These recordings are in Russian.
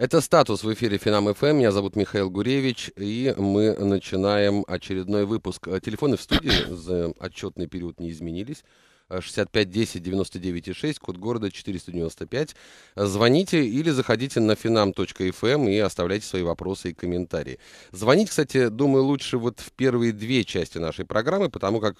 Это «Статус» в эфире Финам ФМ. Меня зовут Михаил Гуревич, и мы начинаем очередной выпуск. Э, телефоны в студии за отчетный период не изменились. 65 10 99 6, код города 495. Звоните или заходите на finam.fm эм и оставляйте свои вопросы и комментарии. Звонить, кстати, думаю, лучше вот в первые две части нашей программы, потому как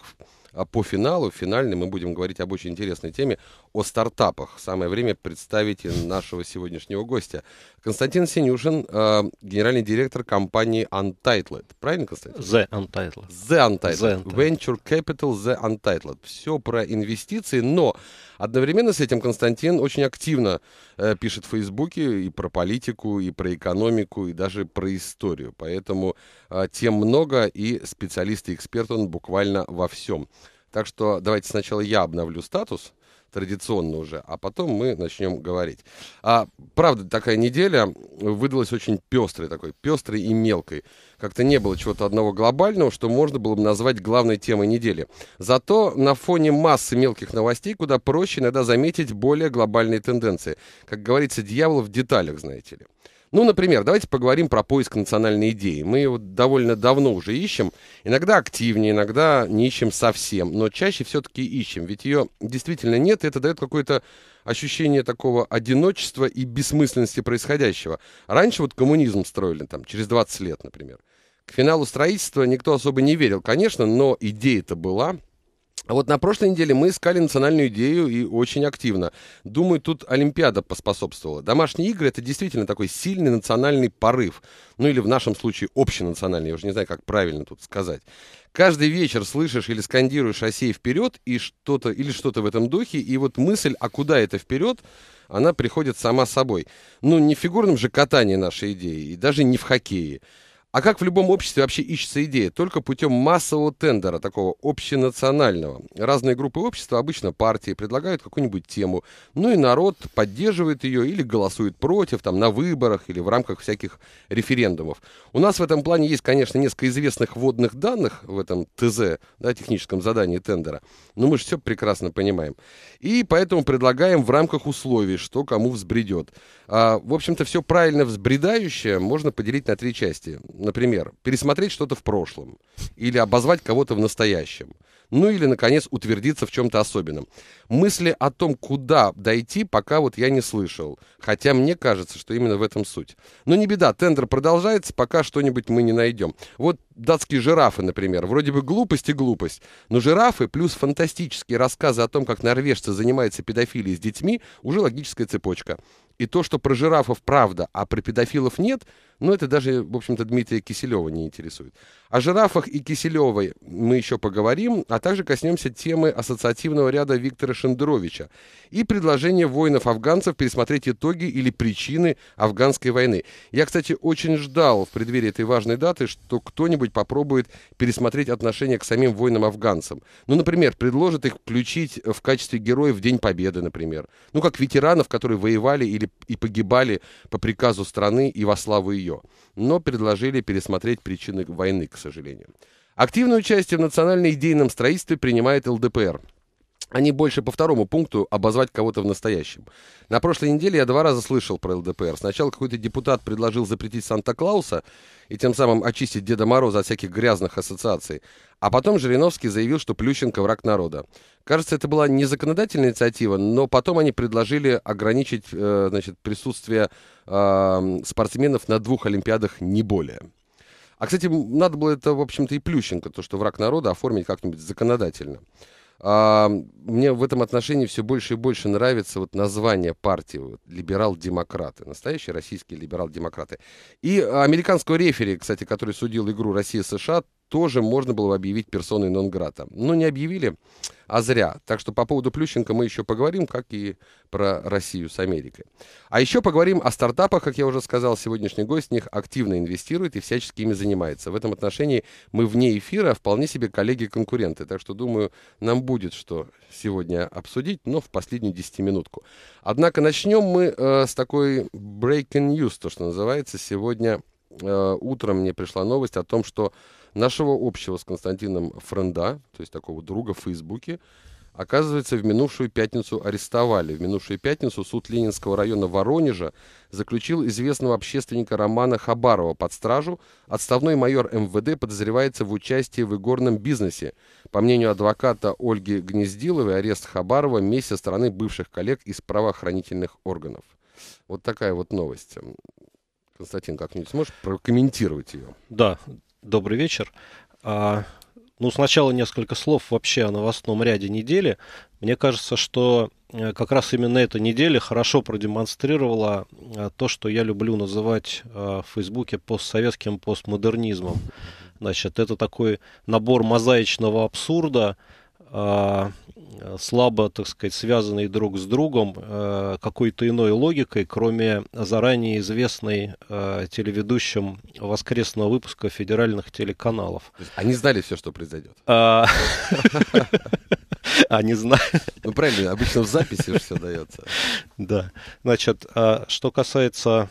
а по финалу, финальный, мы будем говорить об очень интересной теме, о стартапах. Самое время представить нашего сегодняшнего гостя. Константин Синюшин, э, генеральный директор компании Untitled. Правильно, Константин? The Untitled. The Untitled. The Untitled. Venture Capital The Untitled. Все про инвестиции, но одновременно с этим Константин очень активно э, пишет в Фейсбуке и про политику, и про экономику, и даже про историю. Поэтому э, тем много, и специалист и эксперт он буквально во всем. Так что давайте сначала я обновлю статус традиционно уже, а потом мы начнем говорить. А, правда, такая неделя выдалась очень пестрой такой, пестрой и мелкой. Как-то не было чего-то одного глобального, что можно было бы назвать главной темой недели. Зато на фоне массы мелких новостей куда проще иногда заметить более глобальные тенденции. Как говорится, дьявол в деталях, знаете ли. Ну, например, давайте поговорим про поиск национальной идеи. Мы его довольно давно уже ищем, иногда активнее, иногда не ищем совсем, но чаще все-таки ищем, ведь ее действительно нет, и это дает какое-то ощущение такого одиночества и бессмысленности происходящего. Раньше вот коммунизм строили, там, через 20 лет, например. К финалу строительства никто особо не верил, конечно, но идея-то была — а вот на прошлой неделе мы искали национальную идею и очень активно. Думаю, тут Олимпиада поспособствовала. Домашние игры — это действительно такой сильный национальный порыв. Ну или в нашем случае общенациональный, я уже не знаю, как правильно тут сказать. Каждый вечер слышишь или скандируешь «Осей вперед!» и что-то, или что-то в этом духе, и вот мысль «А куда это вперед?» она приходит сама собой. Ну, не в фигурном же катании нашей идеи, и даже не в хоккее. А как в любом обществе вообще ищется идея? Только путем массового тендера, такого общенационального. Разные группы общества, обычно партии, предлагают какую-нибудь тему. Ну и народ поддерживает ее или голосует против, там, на выборах или в рамках всяких референдумов. У нас в этом плане есть, конечно, несколько известных вводных данных в этом ТЗ, да, техническом задании тендера. Но мы же все прекрасно понимаем. И поэтому предлагаем в рамках условий, что кому взбредет. А, в общем-то, все правильно взбредающее можно поделить на три части. Например, пересмотреть что-то в прошлом или обозвать кого-то в настоящем. Ну или, наконец, утвердиться в чем-то особенном. Мысли о том, куда дойти, пока вот я не слышал. Хотя мне кажется, что именно в этом суть. Но не беда, тендер продолжается, пока что-нибудь мы не найдем. Вот датские жирафы, например. Вроде бы глупость и глупость, но жирафы плюс фантастические рассказы о том, как норвежцы занимаются педофилией с детьми, уже логическая цепочка. И то, что про жирафов правда, а про педофилов нет – но ну, это даже, в общем-то, Дмитрия Киселева не интересует. О жирафах и Киселевой мы еще поговорим, а также коснемся темы ассоциативного ряда Виктора Шендеровича и предложения воинов-афганцев пересмотреть итоги или причины афганской войны. Я, кстати, очень ждал в преддверии этой важной даты, что кто-нибудь попробует пересмотреть отношение к самим воинам-афганцам. Ну, например, предложит их включить в качестве героев в День Победы, например. Ну, как ветеранов, которые воевали или и погибали по приказу страны и во славу ее ее, но предложили пересмотреть причины войны, к сожалению. Активное участие в национально-идейном строительстве принимает ЛДПР. Они больше по второму пункту обозвать кого-то в настоящем. На прошлой неделе я два раза слышал про ЛДПР. Сначала какой-то депутат предложил запретить Санта-Клауса и тем самым очистить Деда Мороза от всяких грязных ассоциаций. А потом Жириновский заявил, что Плющенко враг народа. Кажется, это была не законодательная инициатива, но потом они предложили ограничить э, значит, присутствие эм, спортсменов на двух Олимпиадах не более. А, кстати, надо было это, в общем-то, и Плющенко, то, что враг народа, оформить как-нибудь законодательно. А, мне в этом отношении все больше и больше нравится вот название партии вот, «Либерал-демократы», настоящие российские либерал-демократы. И американского рефери, кстати, который судил игру Россия-США, тоже можно было объявить персоной нон-грата. Но не объявили, а зря. Так что по поводу Плющенко мы еще поговорим, как и про Россию с Америкой. А еще поговорим о стартапах. Как я уже сказал, сегодняшний гость в них активно инвестирует и всячески ими занимается. В этом отношении мы вне эфира вполне себе коллеги-конкуренты. Так что, думаю, нам будет что сегодня обсудить, но в последнюю десятиминутку. Однако начнем мы э, с такой breaking news, то, что называется сегодня Э, утром мне пришла новость о том, что нашего общего с Константином френда, то есть такого друга в Фейсбуке, Оказывается, в минувшую пятницу арестовали. В минувшую пятницу суд Ленинского района Воронежа заключил известного общественника Романа Хабарова под стражу. Отставной майор МВД подозревается в участии в игорном бизнесе. По мнению адвоката Ольги Гнездиловой, арест Хабарова – месть со стороны бывших коллег из правоохранительных органов. Вот такая вот новость. Константин, как-нибудь сможешь прокомментировать ее? Да, добрый вечер. А, ну, сначала несколько слов вообще о новостном ряде недели. Мне кажется, что э, как раз именно эта неделя хорошо продемонстрировала э, то, что я люблю называть э, в Фейсбуке постсоветским постмодернизмом. Значит, это такой набор мозаичного абсурда, а, Э, слабо, так сказать, связанные друг с другом э, какой-то иной логикой, кроме заранее известной э, телеведущим воскресного выпуска федеральных телеканалов. Они знали все, что произойдет. А, они знают. Ну, правильно, обычно в записи все дается. Да. Значит, а, что касается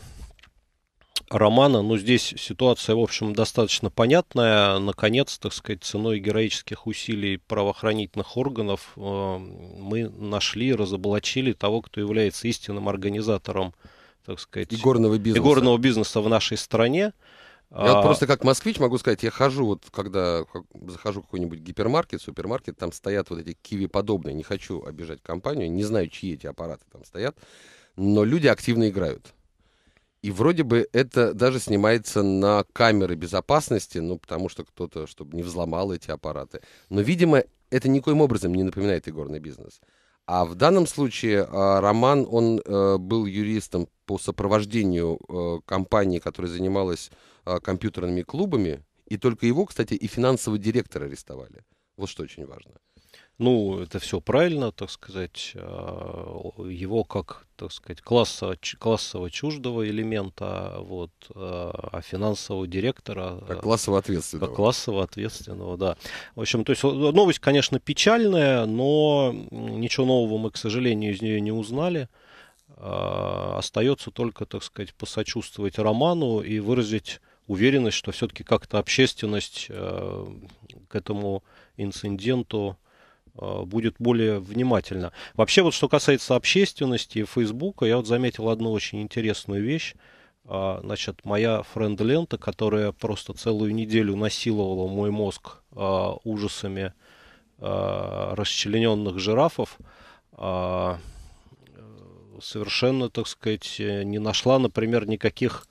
романа, ну, здесь ситуация, в общем, достаточно понятная. Наконец, так сказать, ценой героических усилий правоохранительных органов э, мы нашли, разоблачили того, кто является истинным организатором, так сказать... Игорного бизнеса. Игорного бизнеса в нашей стране. Я вот а, просто как москвич могу сказать, я хожу, вот когда захожу в какой-нибудь гипермаркет, супермаркет, там стоят вот эти киви-подобные, не хочу обижать компанию, не знаю, чьи эти аппараты там стоят, но люди активно играют. И вроде бы это даже снимается на камеры безопасности, ну, потому что кто-то, чтобы не взломал эти аппараты. Но, видимо, это никоим образом не напоминает игорный бизнес. А в данном случае а, Роман, он э, был юристом по сопровождению э, компании, которая занималась а, компьютерными клубами, и только его, кстати, и финансовый директор арестовали. Вот что очень важно. Ну, это все правильно, так сказать. А, его как, так сказать, классово, классово чуждого элемента, а, вот, а, а финансового директора... Как классово ответственного. Как классово ответственного, да. В общем, то есть новость, конечно, печальная, но ничего нового мы, к сожалению, из нее не узнали. Остается только, так сказать, посочувствовать роману и выразить уверенность, что все-таки как-то общественность к этому инциденту Э, будет более внимательно. Вообще, вот что касается общественности и Фейсбука, я вот заметил одну очень интересную вещь. А, значит, моя френд-лента, которая просто целую неделю насиловала мой мозг а, ужасами а, расчлененных жирафов, э, совершенно, так сказать, э, не нашла, например, никаких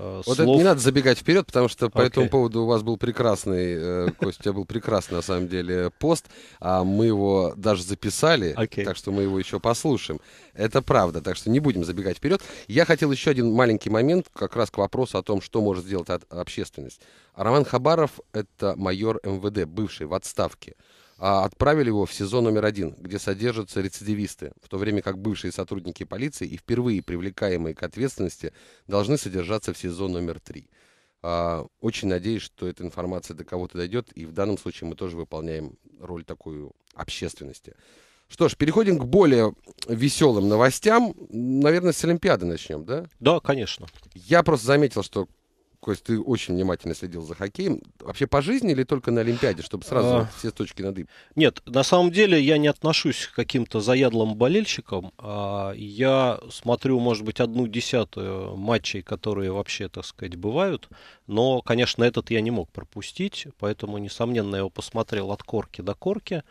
Э, вот слов... это не надо забегать вперед, потому что по okay. этому поводу у вас был прекрасный, э, Костя, у тебя был прекрасный, на самом деле, пост, а мы его даже записали, okay. так что мы его еще послушаем. Это правда, так что не будем забегать вперед. Я хотел еще один маленький момент как раз к вопросу о том, что может сделать от, общественность. Роман Хабаров — это майор МВД, бывший в отставке. А отправили его в СИЗО номер один, где содержатся рецидивисты, в то время как бывшие сотрудники полиции и впервые привлекаемые к ответственности должны содержаться в СИЗО номер три. А, очень надеюсь, что эта информация до кого-то дойдет, и в данном случае мы тоже выполняем роль такую общественности. Что ж, переходим к более веселым новостям. Наверное, с Олимпиады начнем, да? Да, конечно. Я просто заметил, что Кость, ты очень внимательно следил за хоккеем. Вообще по жизни или только на Олимпиаде, чтобы сразу а... все точки над «и»? Нет, на самом деле я не отношусь к каким-то заядлым болельщикам. А, я смотрю, может быть, одну десятую матчей, которые вообще, так сказать, бывают. Но, конечно, этот я не мог пропустить, поэтому, несомненно, я его посмотрел от корки до корки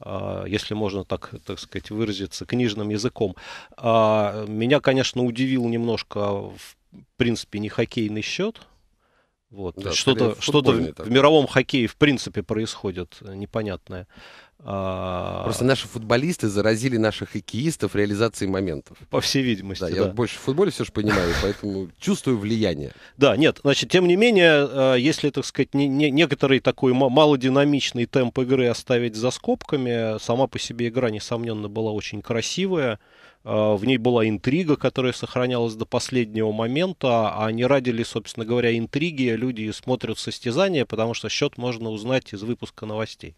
а, если можно так, так сказать, выразиться книжным языком. А, меня, конечно, удивил немножко в в принципе, не хоккейный счет. Вот, да, что-то что в, в мировом хоккее, в принципе, происходит непонятное. А, Просто наши футболисты заразили наших хоккеистов реализацией моментов. По всей видимости, да. да. Я больше в футболе все же понимаю, поэтому чувствую влияние. Да, нет, значит, тем не менее, а, если, так сказать, не, не, некоторый такой малодинамичный темп игры оставить за скобками, сама по себе игра, несомненно, была очень красивая. А, в ней была интрига, которая сохранялась до последнего момента, а не ради ли, собственно говоря, интриги люди смотрят состязания, потому что счет можно узнать из выпуска новостей.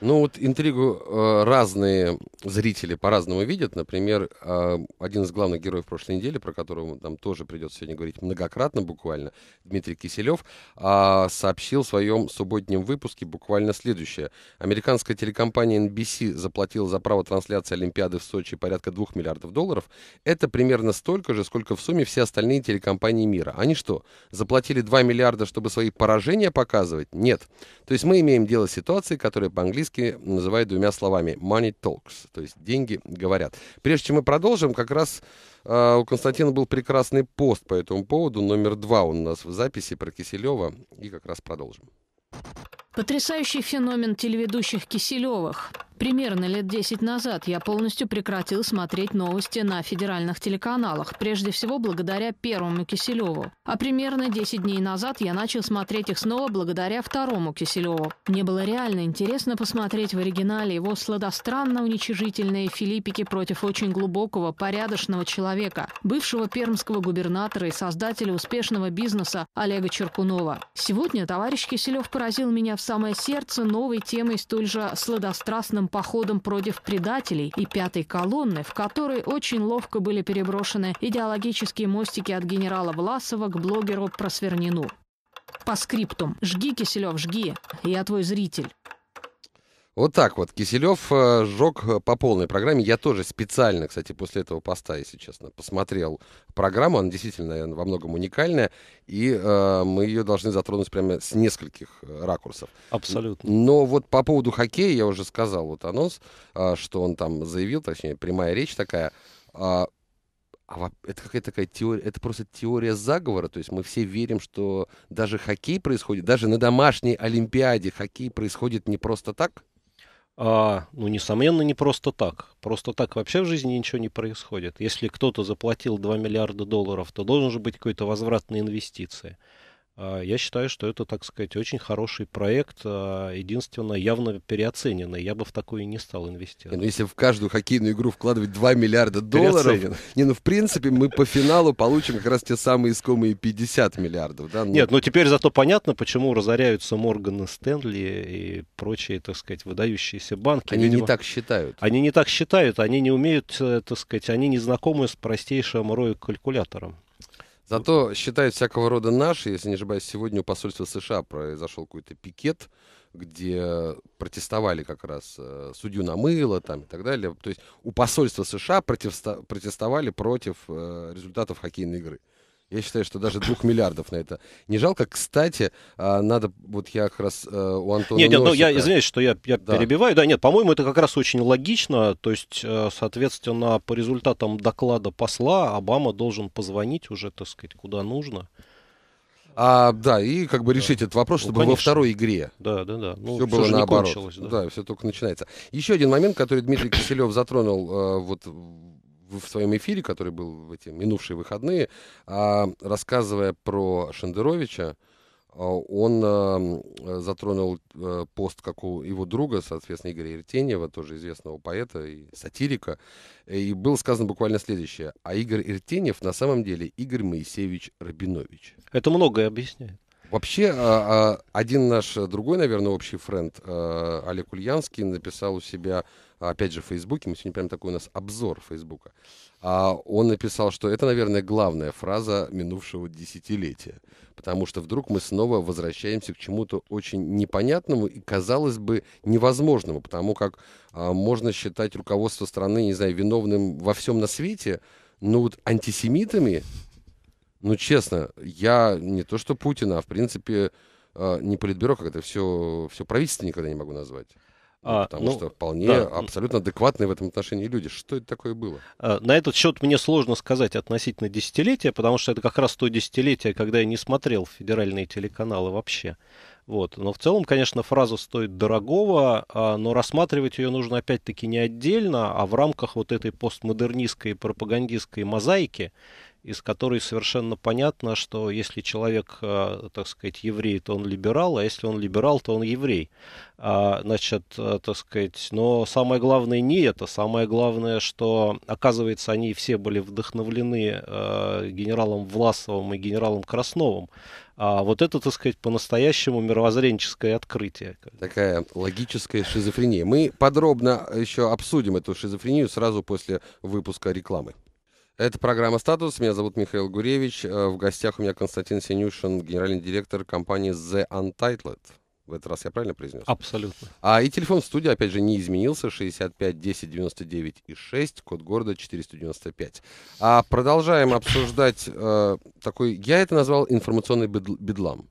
Ну вот интригу э, разные зрители по-разному видят. Например, э, один из главных героев прошлой недели, про которого там тоже придется сегодня говорить многократно буквально, Дмитрий Киселев, э, сообщил в своем субботнем выпуске буквально следующее. Американская телекомпания NBC заплатила за право трансляции Олимпиады в Сочи порядка 2 миллиардов долларов. Это примерно столько же, сколько в сумме все остальные телекомпании мира. Они что, заплатили 2 миллиарда, чтобы свои поражения показывать? Нет. То есть мы имеем дело с ситуацией, которая по-английски по-английски называют двумя словами «money talks», то есть «деньги говорят». Прежде чем мы продолжим, как раз э, у Константина был прекрасный пост по этому поводу, номер два у нас в записи про Киселева, и как раз продолжим. Потрясающий феномен телеведущих Киселевых. Примерно лет 10 назад я полностью прекратил смотреть новости на федеральных телеканалах, прежде всего благодаря первому Киселеву. А примерно 10 дней назад я начал смотреть их снова благодаря второму Киселеву. Мне было реально интересно посмотреть в оригинале его сладостранно-уничижительные филиппики против очень глубокого, порядочного человека, бывшего пермского губернатора и создателя успешного бизнеса Олега Черкунова. Сегодня товарищ Киселев поразил меня в самое сердце новой темой столь же сладострастным походом против предателей и пятой колонны, в которой очень ловко были переброшены идеологические мостики от генерала Власова к блогеру Просвернину. По скриптум «Жги, Киселев, жги! Я твой зритель!» Вот так вот. Киселев э, сжег э, по полной программе. Я тоже специально, кстати, после этого поста, если честно, посмотрел программу. Она действительно во многом уникальная. И э, мы ее должны затронуть прямо с нескольких э, ракурсов. Абсолютно. Но вот по поводу хоккея я уже сказал, вот анонс, э, что он там заявил, точнее, прямая речь такая. Э, а, а это какая-то такая теория, это просто теория заговора, то есть мы все верим, что даже хоккей происходит, даже на домашней Олимпиаде хоккей происходит не просто так, а, ну, несомненно, не просто так. Просто так вообще в жизни ничего не происходит. Если кто-то заплатил 2 миллиарда долларов, то должен же быть какой-то возврат на инвестиции. А, я считаю, что это, так сказать, очень хороший проект, а, единственное, явно переоцененный. Я бы в такой не стал ну, инвестировать. Но если в каждую хоккейную игру вкладывать 2 миллиарда долларов, не, ну, в принципе, мы по финалу получим как раз те самые искомые 50 миллиардов. Да? Но... Ну. Нет, ну теперь зато понятно, почему разоряются Морган и Стэнли и прочие, так сказать, выдающиеся банки. Они Видимо, не так считают. Они не так считают, они не умеют, э, так сказать, они не знакомы с простейшим рою калькулятором. Зато считают всякого рода наши, если не ошибаюсь, сегодня у посольства США произошел какой-то пикет, где протестовали как раз э, судью намыло там и так далее. То есть у посольства США протеста протестовали против э, результатов хоккейной игры. Я считаю, что даже двух миллиардов на это не жалко. Кстати, а, надо, вот я как раз э, у Антона Нет, нет, Носика... ну я извиняюсь, что я, я да. перебиваю. Да, нет, по-моему, это как раз очень логично. То есть, э, соответственно, по результатам доклада посла Обама должен позвонить уже, так сказать, куда нужно. А, да, и как бы да. решить этот вопрос, ну, чтобы ну, во второй игре да, да, да. Ну, все, все было наоборот. Да. да, все только начинается. Еще один момент, который Дмитрий Киселев затронул э, вот в своем эфире, который был в эти минувшие выходные, а, рассказывая про Шендеровича, а, он а, затронул э, пост как у его друга, соответственно, Игоря Иртеньева, тоже известного поэта и сатирика, и было сказано буквально следующее. А Игорь Иртеньев на самом деле Игорь Моисеевич Рабинович. Это многое объясняет. Вообще, один наш другой, наверное, общий френд, Олег Ульянский, написал у себя а, опять же, в Фейсбуке, мы ну, сегодня прям такой у нас обзор Фейсбука, а он написал, что это, наверное, главная фраза минувшего десятилетия, потому что вдруг мы снова возвращаемся к чему-то очень непонятному и, казалось бы, невозможному, потому как а, можно считать руководство страны, не знаю, виновным во всем на свете, но вот антисемитами, ну, честно, я не то что Путина, а, в принципе, а, не политбюро, как это все, все правительство никогда не могу назвать. Ну, а, потому ну, что вполне да. абсолютно адекватные в этом отношении люди. Что это такое было? А, на этот счет мне сложно сказать относительно десятилетия, потому что это как раз то десятилетие, когда я не смотрел федеральные телеканалы вообще. Вот. Но в целом, конечно, фраза стоит дорогого, а, но рассматривать ее нужно опять-таки не отдельно, а в рамках вот этой постмодернистской пропагандистской мозаики, из которой совершенно понятно, что если человек, э, так сказать, еврей, то он либерал, а если он либерал, то он еврей. А, значит, э, так сказать, но самое главное не это, самое главное, что, оказывается, они все были вдохновлены э, генералом Власовым и генералом Красновым. А вот это, так сказать, по-настоящему мировоззренческое открытие. Такая логическая шизофрения. Мы подробно еще обсудим эту шизофрению сразу после выпуска рекламы. Это программа «Статус». Меня зовут Михаил Гуревич. Э, в гостях у меня Константин Синюшин, генеральный директор компании The Untitled. В этот раз я правильно произнес? Абсолютно. А и телефон в студии, опять же, не изменился. 65 10 99 и 6, код города 495. А продолжаем обсуждать э, такой... Я это назвал информационный бедл, бедлам.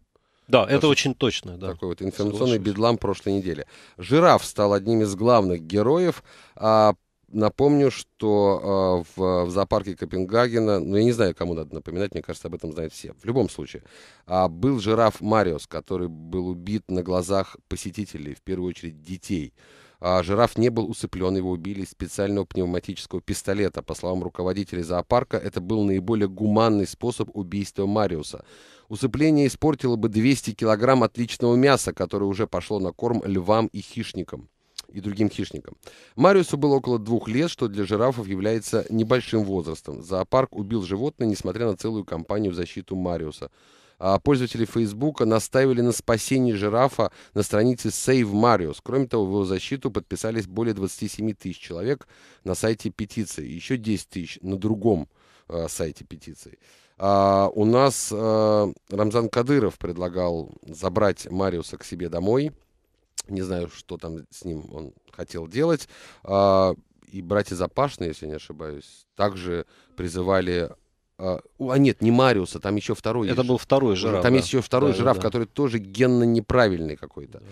Да, Потому это очень точно. Да. Такой вот информационный Соглашусь. бедлам прошлой недели. Жираф стал одним из главных героев а, Напомню, что э, в, в зоопарке Копенгагена, ну я не знаю, кому надо напоминать, мне кажется, об этом знают все. В любом случае, э, был жираф Мариус, который был убит на глазах посетителей, в первую очередь детей. Э, жираф не был усыплен, его убили из специального пневматического пистолета. По словам руководителей зоопарка, это был наиболее гуманный способ убийства Мариуса. Усыпление испортило бы 200 килограмм отличного мяса, которое уже пошло на корм львам и хищникам и другим хищникам. Мариусу было около двух лет, что для жирафов является небольшим возрастом. Зоопарк убил животное, несмотря на целую кампанию в защиту Мариуса. А пользователи Фейсбука наставили на спасение жирафа на странице Save Marius. Кроме того, в его защиту подписались более 27 тысяч человек на сайте петиции, еще 10 тысяч на другом э, сайте петиции. А, у нас э, Рамзан Кадыров предлагал забрать Мариуса к себе домой – не знаю, что там с ним он хотел делать. А, и братья Запашные, если не ошибаюсь, также призывали а, а нет, не Мариуса, там еще второй. Это есть. был второй жираф. Там да. есть еще второй да, жираф, да. который тоже генно неправильный какой-то. Да.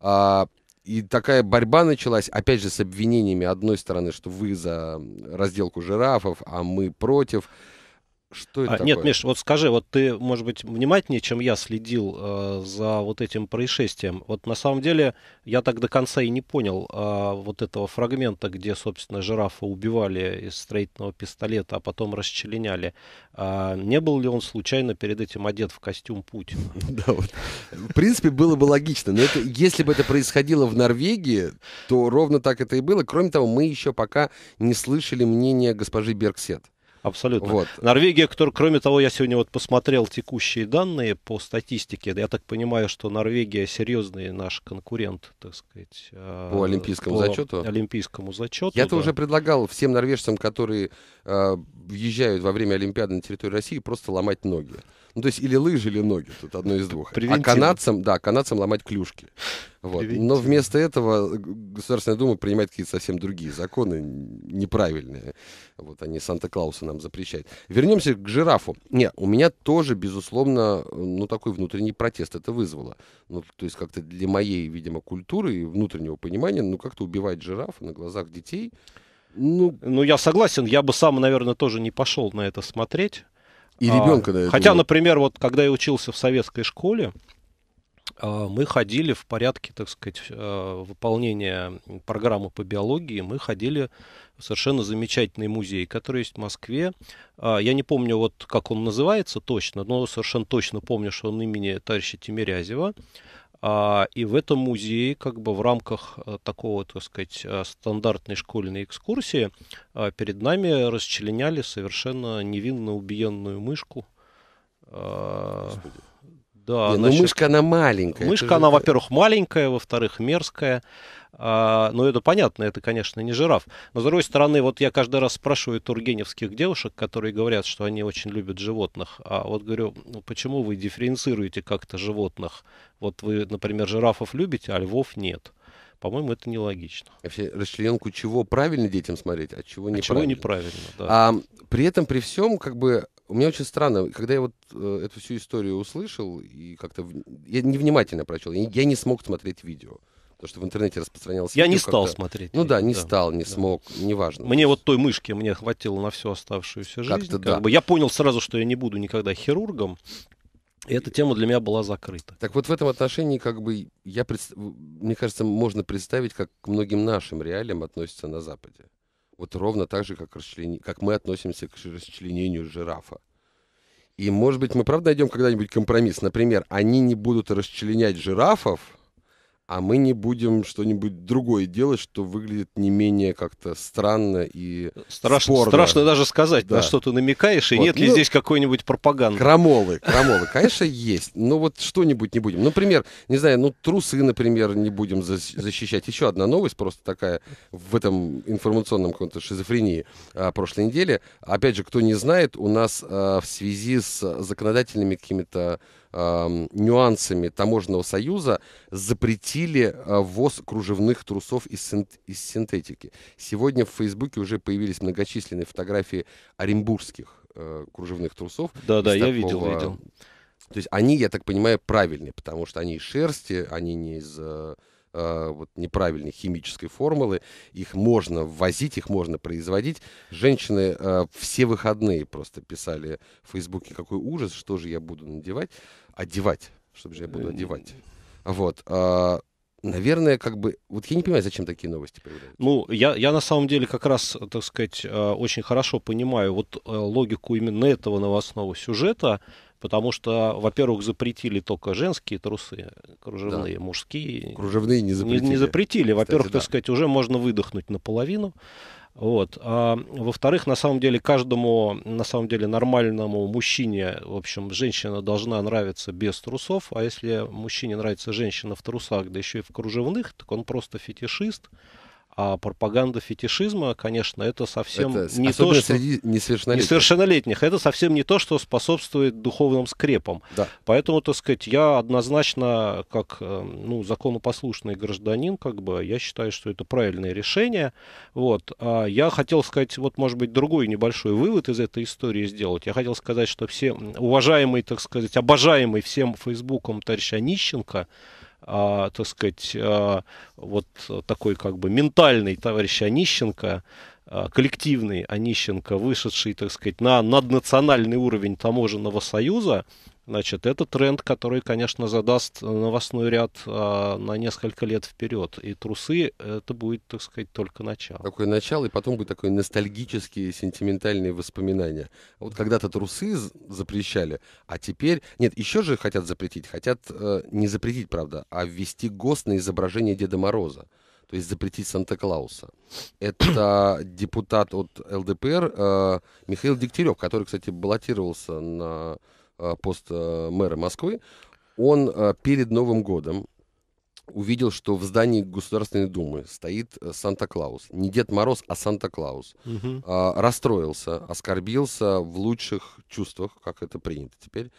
А, и такая борьба началась, опять же, с обвинениями одной стороны, что вы за разделку жирафов, а мы против. Что это а, такое? Нет, Миш, вот скажи, вот ты, может быть, внимательнее, чем я следил э, за вот этим происшествием. Вот на самом деле я так до конца и не понял э, вот этого фрагмента, где, собственно, жирафа убивали из строительного пистолета, а потом расчленяли. Э, не был ли он случайно перед этим одет в костюм Путина? Да, вот. В принципе, было бы логично. Но это, если бы это происходило в Норвегии, то ровно так это и было. Кроме того, мы еще пока не слышали мнения госпожи Берксет. Абсолютно. Вот. Норвегия, который, кроме того, я сегодня вот посмотрел текущие данные по статистике. Я так понимаю, что Норвегия серьезный наш конкурент, так сказать. Э, по олимпийскому по зачету? Олимпийскому зачету. Я-то да. уже предлагал всем норвежцам, которые э, въезжают во время Олимпиады на территорию России, просто ломать ноги. Ну, то есть или лыжи, или ноги, тут одно из двух. А канадцам, да, канадцам ломать клюшки. Вот. Но вместо этого э, Государственная Дума принимает какие-то совсем другие законы, неправильные. Вот они Санта-Клауса нам запрещают. Вернемся к жирафу. Не, у меня тоже, безусловно, ну, такой внутренний протест это вызвало. Ну, то есть как-то для моей, видимо, культуры и внутреннего понимания, ну, как-то убивать жирафа на глазах детей. Ну, ну, я согласен, я бы сам, наверное, тоже не пошел на это смотреть. И а, ребенка, наверное. Хотя, например, вот когда я учился в советской школе, а, мы ходили в порядке, так сказать, э, выполнения программы по биологии, мы ходили в совершенно замечательный музей, который есть в Москве. А, я не помню, вот как он называется точно, но совершенно точно помню, что он имени товарища Тимирязева. А, и в этом музее, как бы в рамках э, такого, так сказать, э, стандартной школьной экскурсии, а, перед нами расчленяли совершенно невинно убиенную мышку. А, Господи. Да, Не, ну значит, ну мышка она маленькая. Мышка она, во-первых, маленькая, во-вторых, мерзкая. А, ну, это понятно, это, конечно, не жираф. Но, с другой стороны, вот я каждый раз спрашиваю тургеневских девушек, которые говорят, что они очень любят животных. А вот говорю, ну, почему вы дифференцируете как-то животных? Вот вы, например, жирафов любите, а львов нет. По-моему, это нелогично. А Вообще, расчлененку чего правильно детям смотреть, а чего неправильно? А чего неправильно, да. А, при этом, при всем, как бы, у меня очень странно, когда я вот э, эту всю историю услышал, и как-то... В... Я невнимательно прочел, я не смог смотреть видео потому что в интернете распространялся. Я не стал смотреть. Ну да, не да, стал, не да. смог, неважно. Мне вот той мышки мне хватило на всю оставшуюся жизнь. Как-то как да. бы. Я понял сразу, что я не буду никогда хирургом. И эта тема для меня была закрыта. Так вот в этом отношении, как бы, я пред... мне кажется, можно представить, как к многим нашим реалиям относятся на Западе. Вот ровно так же, как, расчлен... как мы относимся к расчленению жирафа. И, может быть, мы правда найдем когда-нибудь компромисс. Например, они не будут расчленять жирафов, а мы не будем что-нибудь другое делать, что выглядит не менее как-то странно и страшно, спорно. страшно даже сказать, да. на что ты намекаешь, и вот, нет ну, ли здесь какой-нибудь пропаганды. Крамолы, крамолы, конечно, есть, но вот что-нибудь не будем. Например, не знаю, ну трусы, например, не будем защищать. Еще одна новость просто такая в этом информационном каком-то шизофрении а, прошлой недели. Опять же, кто не знает, у нас а, в связи с законодательными какими-то э, нюансами таможенного союза запретили э, ввоз кружевных трусов из, син из синтетики. Сегодня в Фейсбуке уже появились многочисленные фотографии оренбургских э, кружевных трусов. Да, да, такого... я видел, видел. То есть они, я так понимаю, правильные, потому что они из шерсти, они не из э, Э, вот, неправильной химической формулы. Их можно ввозить, их можно производить. Женщины э, все выходные просто писали в Фейсбуке, какой ужас, что же я буду надевать. Одевать, что же я буду одевать. Вот. Э, наверное, как бы... Вот я не понимаю, зачем такие новости появляются. Ну, я, я на самом деле как раз, так сказать, э, очень хорошо понимаю вот э, логику именно этого новостного сюжета, Потому что, во-первых, запретили только женские трусы, кружевные, да. мужские. Кружевные не запретили. Не, не запретили. Во-первых, да. так сказать, уже можно выдохнуть наполовину. Вот. А, во-вторых, на самом деле, каждому, на самом деле, нормальному мужчине, в общем, женщина должна нравиться без трусов, а если мужчине нравится женщина в трусах, да еще и в кружевных, так он просто фетишист, а пропаганда фетишизма, конечно, это совсем это, не то, что... среди несовершеннолетних. несовершеннолетних. Это совсем не то, что способствует духовным скрепам. Да. Поэтому, так сказать, я однозначно, как э, ну, законопослушный гражданин, как бы, я считаю, что это правильное решение. Вот. А я хотел сказать, вот, может быть, другой небольшой вывод из этой истории сделать. Я хотел сказать, что все уважаемые, так сказать, обожаемые всем Фейсбуком товарищ Онищенко, а, так сказать, а, вот такой как бы ментальный товарищ Онищенко, а, коллективный Онищенко, вышедший, так сказать, на наднациональный уровень таможенного союза, Значит, это тренд, который, конечно, задаст новостной ряд а, на несколько лет вперед. И трусы это будет, так сказать, только начало. Такое начало, и потом будет такое ностальгические, сентиментальные воспоминания. Вот когда-то трусы запрещали, а теперь... Нет, еще же хотят запретить. Хотят э, не запретить, правда, а ввести ГОСТ на изображение Деда Мороза то есть запретить Санта-Клауса. Это депутат от ЛДПР э, Михаил Дегтярев, который, кстати, баллотировался на Э, пост э, мэра Москвы, он э, перед Новым годом увидел, что в здании Государственной Думы стоит Санта-Клаус. Не Дед Мороз, а Санта-Клаус. Угу. расстроился, оскорбился в лучших чувствах, как это принято теперь.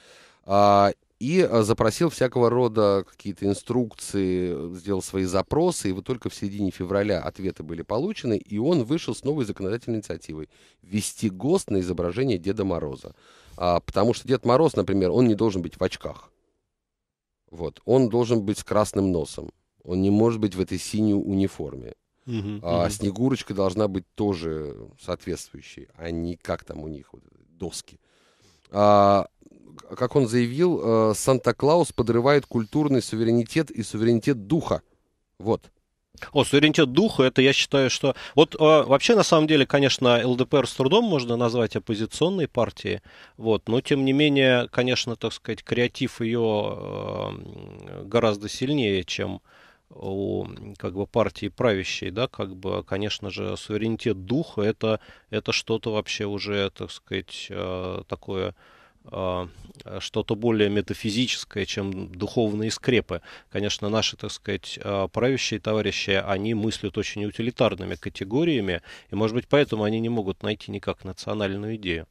А, и э, запросил всякого рода какие-то инструкции, э, сделал свои запросы, и вот только в середине февраля ответы были получены, и он вышел с новой законодательной инициативой – ввести ГОСТ на изображение Деда Мороза. А, потому что Дед Мороз, например, он не должен быть в очках. Вот. Он должен быть с красным носом. Он не может быть в этой синей униформе. Uh-huh, а, uh-huh. Снегурочка должна быть тоже э, соответствующей, а не как там у них вот, доски. А, как он заявил, э, Санта-Клаус подрывает культурный суверенитет и суверенитет духа. Вот. О, суверенитет духа, это я считаю, что... Вот э, вообще, на самом деле, конечно, ЛДПР с трудом можно назвать оппозиционной партией, вот, но, тем не менее, конечно, так сказать, креатив ее э, гораздо сильнее, чем, у как бы партии правящей, да, как бы, конечно же, суверенитет духа это, это что-то вообще уже, так сказать, э, такое а, э, что-то более метафизическое, чем духовные скрепы. Конечно, наши, так сказать, э, правящие товарищи, они мыслят очень утилитарными категориями, и, может быть, поэтому они не могут найти никак национальную идею.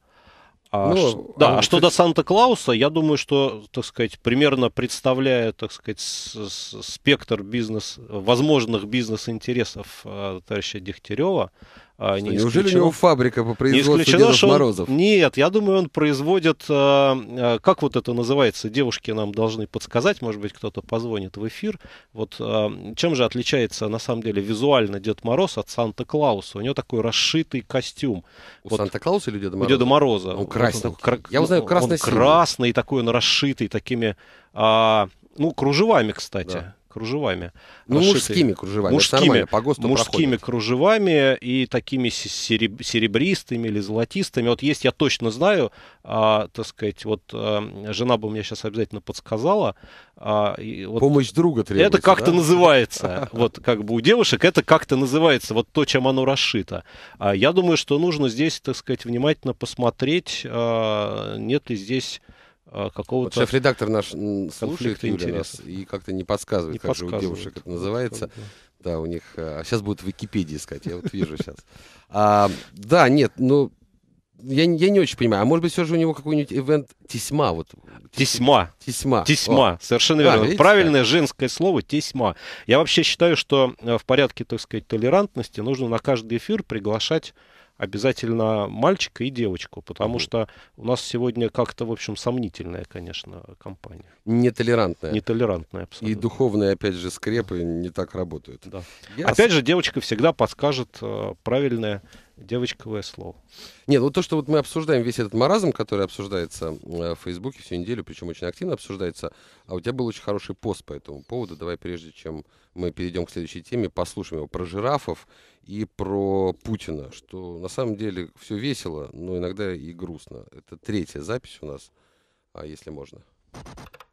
А, ну, ш... да, а, а что до Санта-Клауса, я думаю, что, так сказать, примерно представляя, так сказать, спектр бизнес, возможных бизнес-интересов э, товарища Дегтярева, что, а, исключено. неужели у него фабрика по производству не исключено, Дедов он... Морозов? Нет, я думаю, он производит... А, а, как вот это называется? Девушки нам должны подсказать, может быть, кто-то позвонит в эфир. Вот чем же отличается, на самом деле, визуально Дед Мороз от Санта-Клауса? У него такой расшитый костюм. У вот, Санта-Клауса или Деда Мороза? У Деда Мороза. Ну, он красный. Вот, кра... Я узнаю красный. Он красный, такой он расшитый такими... А... Ну, кружевами, кстати. Да кружевами. Ну, мужскими кружевами. Мужскими, по ГОСТу мужскими проходит. кружевами и такими серебристыми или золотистыми. Вот есть, я точно знаю, а, так сказать, вот а, жена бы мне сейчас обязательно подсказала. А, и вот Помощь друга требуется. Это как-то да? называется. Вот как бы у девушек это как-то называется, вот то, чем оно расшито. А, я думаю, что нужно здесь, так сказать, внимательно посмотреть, а, нет ли здесь а, какого-то... Вот шеф-редактор наш слушает Юля нас и как-то не подсказывает, не как же у девушек это называется. Ну, да. да, у них... А сейчас а будут в Википедии искать, я вот вижу сейчас. А, да, нет, ну... Я, я не очень понимаю, а может быть, все же у него какой-нибудь ивент тесьма? Вот, тесьма. Тесьма. Тесьма, О. совершенно да, верно. Видите, Правильное да. женское слово тесьма. Я вообще считаю, что э, в порядке, так сказать, толерантности нужно на каждый эфир приглашать обязательно мальчика и девочку, потому что у нас сегодня как-то, в общем, сомнительная, конечно, компания. Нетолерантная. Нетолерантная, абсолютно. И духовные, опять же, скрепы не так работают. Да. Я... Опять же, девочка всегда подскажет э, правильное девочковое слово. Нет, вот ну то, что вот мы обсуждаем весь этот маразм, который обсуждается э, в Фейсбуке всю неделю, причем очень активно обсуждается, а у тебя был очень хороший пост по этому поводу. Давай, прежде чем мы перейдем к следующей теме, послушаем его про жирафов и про Путина, что на самом деле все весело, но иногда и грустно. Это третья запись у нас, а если можно.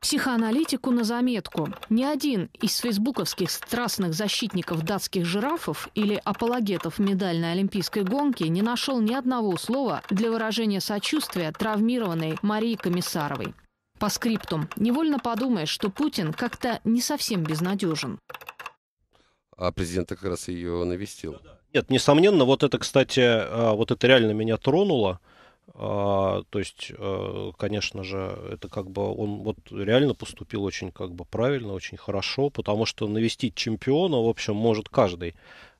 Психоаналитику на заметку. Ни один из фейсбуковских страстных защитников датских жирафов или апологетов медальной олимпийской гонки не нашел ни одного слова для выражения сочувствия травмированной Марии Комиссаровой. По скриптум. Невольно подумаешь, что Путин как-то не совсем безнадежен. А президент как раз ее навестил. Нет, несомненно, вот это, кстати, а, вот это реально меня тронуло а, то есть, э, конечно же, это как бы он вот реально поступил очень как бы правильно, очень хорошо, потому что навестить чемпиона, в общем, может каждый.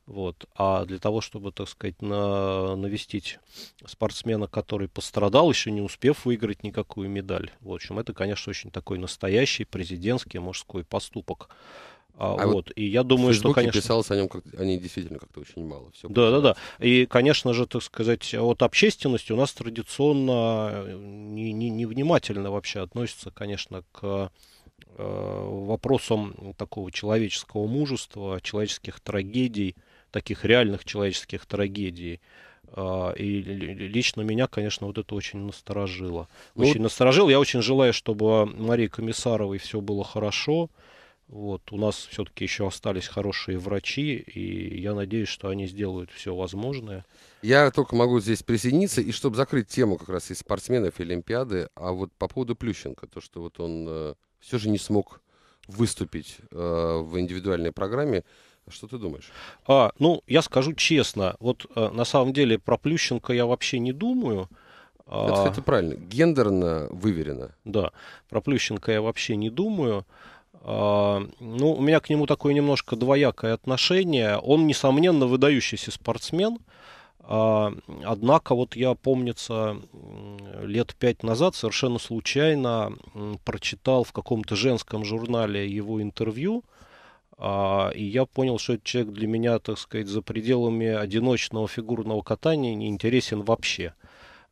Вот. А для того, чтобы, так сказать, на, навестить спортсмена, который пострадал, еще не успев выиграть никакую медаль. В общем, это, конечно, очень такой настоящий президентский мужской поступок. А, а вот, и я думаю, что, конечно... писалось о нем, как, они действительно как-то очень мало. Все да, да, да. И, конечно же, так сказать, вот общественность у нас традиционно э, не, не, невнимательно вообще относится, конечно, к э, вопросам такого человеческого мужества, человеческих трагедий, таких реальных человеческих трагедий. А, и лично меня, конечно, вот это очень насторожило. Ну, очень насторожило. Я очень желаю, чтобы Марии Комиссаровой все было хорошо. Вот, у нас все-таки еще остались хорошие врачи, и я надеюсь, что они сделают все возможное. Я только могу здесь присоединиться, и чтобы закрыть тему как раз и спортсменов, и Олимпиады, а вот по поводу Плющенко, то, что вот он э, все же не смог выступить э, в индивидуальной программе, что ты думаешь? А, ну, я скажу честно, вот э, на самом деле про Плющенко я вообще не думаю, а это, кстати, правильно. Гендерно выверено. Да. Про Плющенко я вообще не думаю. А, ну, у меня к нему такое немножко двоякое отношение. Он, несомненно, выдающийся спортсмен. А, однако, вот я, помнится, лет пять назад совершенно случайно прочитал в каком-то женском журнале его интервью. А, и я понял, что этот человек для меня, так сказать, за пределами одиночного фигурного катания не интересен вообще.